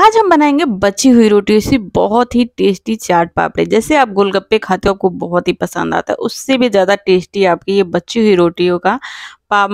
आज हम बनाएंगे बची हुई रोटी से बहुत ही टेस्टी चाट पापड़ी जैसे आप गोलगप्पे खाते हो आपको बहुत ही पसंद आता है उससे भी ज़्यादा टेस्टी आपकी ये बची हुई रोटियों का पा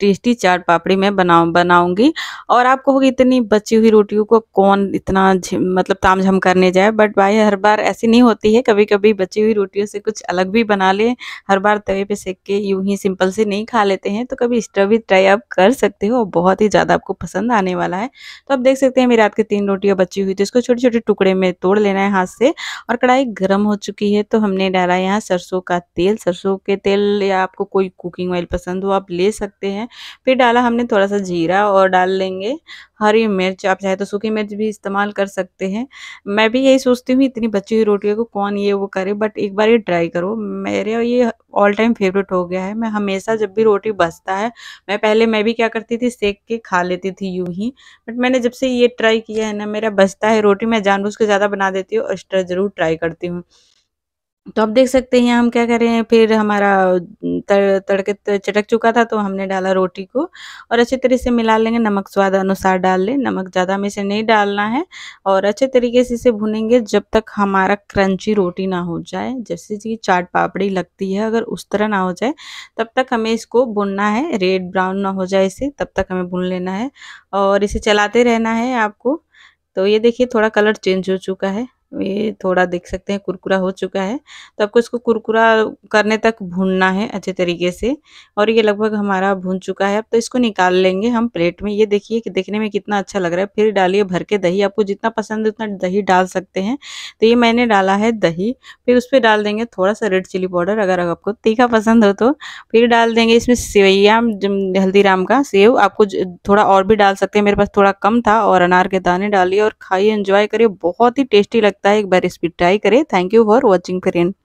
टेस्टी चाट पापड़ी मैं बनाऊ बनाऊंगी और आप कहोगे इतनी बची हुई रोटियों को कौन इतना मतलब ताम करने जाए बट भाई हर बार ऐसी नहीं होती है कभी कभी बची हुई रोटियों से कुछ अलग भी बना ले हर बार तवे पे सेक के यूं ही सिंपल से नहीं खा लेते हैं तो कभी एक्स्ट्रा भी ट्राई आप कर सकते हो बहुत ही ज़्यादा आपको पसंद आने वाला है तो आप देख सकते हैं मेरी रात की तीन रोटियाँ बची हुई थी इसको छोटे छोटे टुकड़े में तोड़ लेना है हाथ से और कढ़ाई गर्म हो चुकी है तो हमने डाला यहाँ सरसों का तेल सरसों के तेल या आपको कोई कुकिंग ऑयल पसंद हो आप ले ले सकते हैं फिर डाला हमने थोड़ा सा जीरा और डाल लेंगे हरी मिर्च आप चाहे तो सूखी मिर्च भी इस्तेमाल कर सकते हैं मैं भी यही सोचती हूँ इतनी बची हुई रोटियों को कौन ये वो करे बट एक बार ये ट्राई करो मेरे ये ऑल टाइम फेवरेट हो गया है मैं हमेशा जब भी रोटी बसता है मैं पहले मैं भी क्या करती थी सेक के खा लेती थी यूं ही बट मैंने जब से ये ट्राई किया है ना मेरा बसता है रोटी मैं जानबूझ के ज़्यादा बना देती हूँ एक्स्ट्रा ज़रूर ट्राई करती हूँ तो आप देख सकते हैं हम क्या करें फिर हमारा तड़के चटक चुका था तो हमने डाला रोटी को और अच्छे तरीके से मिला लेंगे नमक स्वाद अनुसार डाल लें नमक ज़्यादा हमें इसे नहीं डालना है और अच्छे तरीके से इसे भुनेंगे जब तक हमारा क्रंची रोटी ना हो जाए जैसे कि चाट पापड़ी लगती है अगर उस तरह ना हो जाए तब तक हमें इसको भुनना है रेड ब्राउन ना हो जाए इसे तब तक हमें भुन लेना है और इसे चलाते रहना है आपको तो ये देखिए थोड़ा कलर चेंज हो चुका है ये थोड़ा देख सकते हैं कुरकुरा हो चुका है तो आपको इसको कुरकुरा करने तक भूनना है अच्छे तरीके से और ये लगभग हमारा भून चुका है अब तो इसको निकाल लेंगे हम प्लेट में ये देखिए कि देखने में कितना अच्छा लग रहा है फिर डालिए भर के दही आपको जितना पसंद है उतना दही डाल सकते हैं तो ये मैंने डाला है दही फिर उस पर डाल देंगे थोड़ा सा रेड चिली पाउडर अगर आपको तीखा पसंद हो तो फिर डाल देंगे इसमें सेवैया हल्दीराम का सेव आपको थोड़ा और भी डाल सकते हैं मेरे पास थोड़ा कम था और अनार के दाने डालिए और खाइए इंजॉय करिए बहुत ही टेस्टी लगता सकता है एक बार पर ट्राई करें thank you for watching friend